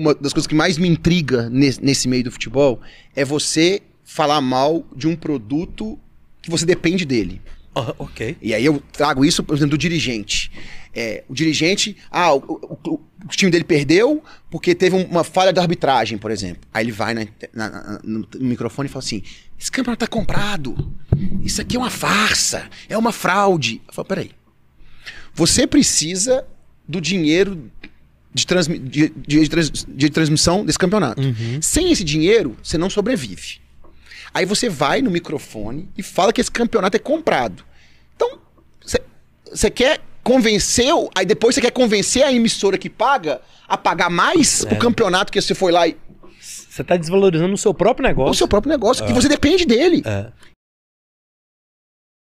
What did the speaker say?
uma das coisas que mais me intriga nesse, nesse meio do futebol é você falar mal de um produto que você depende dele. Uh, ok. E aí eu trago isso, por exemplo, do dirigente. É, o dirigente, ah, o, o, o, o, time dele perdeu porque teve uma falha da arbitragem, por exemplo. Aí ele vai na, na, na, no microfone e fala assim: esse campeonato tá comprado, isso aqui é uma farsa, é uma fraude. Eu falo, peraí. Você precisa do dinheiro de, transmi de, de, trans de, transmissão desse campeonato. Uhum. Sem esse dinheiro, você não sobrevive. Aí você vai no microfone e fala que esse campeonato é comprado. Então, você quer convencer, aí depois você quer convencer a emissora que paga a pagar mais é. o campeonato que você foi lá e. Você está desvalorizando o seu próprio negócio. O seu próprio negócio, é. que você depende dele. É.